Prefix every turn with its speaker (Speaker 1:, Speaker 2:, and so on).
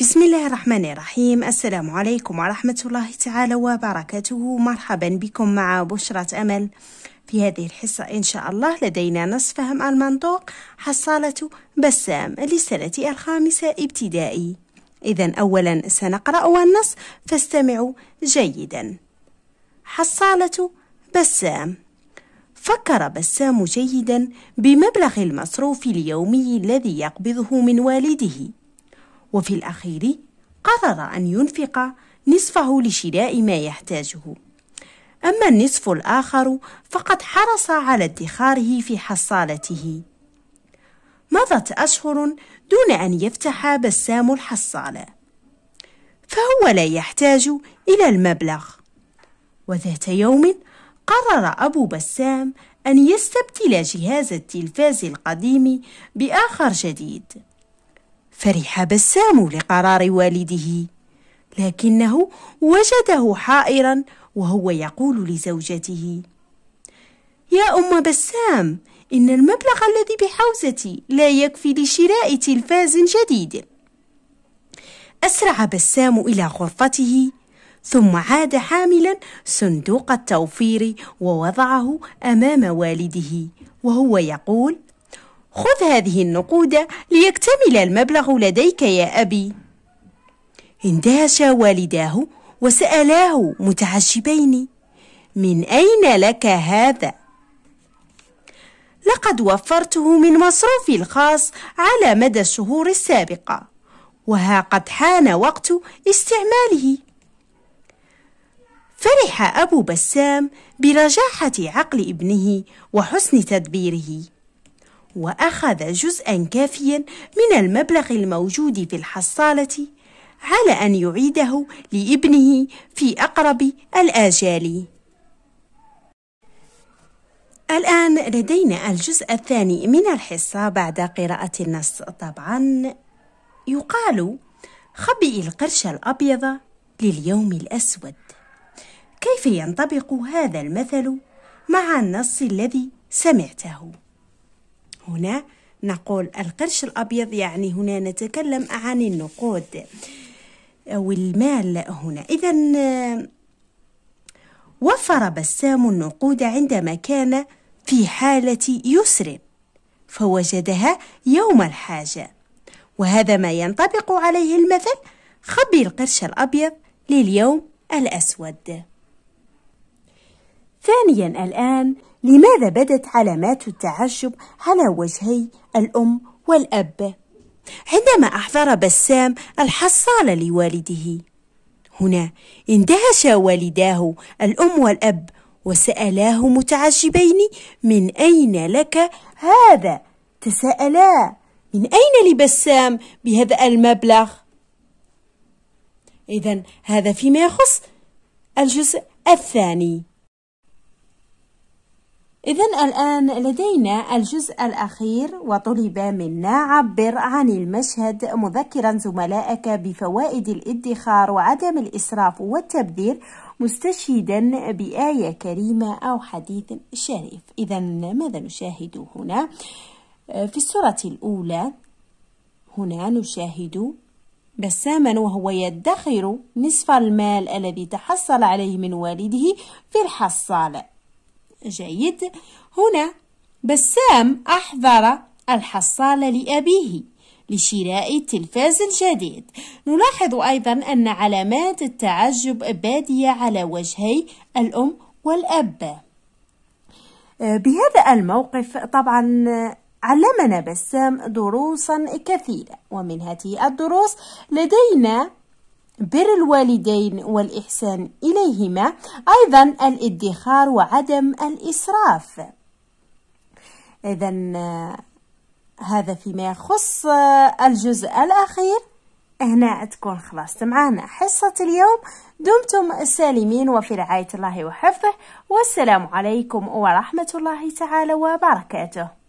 Speaker 1: بسم الله الرحمن الرحيم السلام عليكم ورحمة الله تعالى وبركاته مرحبا بكم مع بشرة أمل في هذه الحصة إن شاء الله لدينا نص فهم المنطوق حصالة بسام للسنة الخامسة ابتدائي إذا أولا سنقرأ النص فاستمعوا جيدا حصالة بسام فكر بسام جيدا بمبلغ المصروف اليومي الذي يقبضه من والده وفي الأخير قرر أن ينفق نصفه لشراء ما يحتاجه أما النصف الآخر فقد حرص على ادخاره في حصالته مضت أشهر دون أن يفتح بسام الحصالة فهو لا يحتاج إلى المبلغ وذات يوم قرر أبو بسام أن يستبدل جهاز التلفاز القديم بآخر جديد فرح بسام لقرار والده لكنه وجده حائرا وهو يقول لزوجته يا ام بسام ان المبلغ الذي بحوزتي لا يكفي لشراء تلفاز جديد اسرع بسام الى غرفته ثم عاد حاملا صندوق التوفير ووضعه امام والده وهو يقول خذ هذه النقود ليكتمل المبلغ لديك يا أبي اندهش والداه وسألاه متعجبين من أين لك هذا؟ لقد وفرته من مصروفي الخاص على مدى الشهور السابقة وها قد حان وقت استعماله فرح أبو بسام برجاحة عقل ابنه وحسن تدبيره وأخذ جزءا كافيا من المبلغ الموجود في الحصالة على أن يعيده لابنه في أقرب الآجال. الآن لدينا الجزء الثاني من الحصة بعد قراءة النص طبعا يقال خبئ القرش الأبيض لليوم الأسود كيف ينطبق هذا المثل مع النص الذي سمعته؟ هنا نقول القرش الأبيض يعني هنا نتكلم عن النقود أو المال هنا إذا وفر بسام النقود عندما كان في حالة يسر فوجدها يوم الحاجة وهذا ما ينطبق عليه المثل خبي القرش الأبيض لليوم الأسود ثانيا الآن لماذا بدت علامات التعجب على وجهي الأم والأب؟ عندما أحضر بسام الحصالة لوالده هنا اندهش والداه الأم والأب وسألاه متعجبين من أين لك هذا؟ تساءلا من أين لبسام بهذا المبلغ؟ إذا هذا فيما يخص الجزء الثاني إذا الآن لدينا الجزء الأخير وطلب منا عبر عن المشهد مذكرا زملائك بفوائد الادخار وعدم الإسراف والتبذير مستشهدا بآية كريمة أو حديث شريف إذا ماذا نشاهد هنا؟ آه، في السورة الأولى هنا نشاهد بساما وهو يدخر نصف المال الذي تحصل عليه من والده في الحصالة جيد هنا بسام أحضر الحصالة لأبيه لشراء تلفاز جديد نلاحظ أيضا أن علامات التعجب بادية على وجهي الأم والأب بهذا الموقف طبعا علمنا بسام دروسا كثيرة ومن هذه الدروس لدينا بر الوالدين والإحسان إليهما أيضا الادخار وعدم الإسراف إذا هذا فيما يخص الجزء الأخير هنا تكون خلاص معانا حصة اليوم دمتم سالمين وفي رعاية الله وحفظه والسلام عليكم ورحمة الله تعالى وبركاته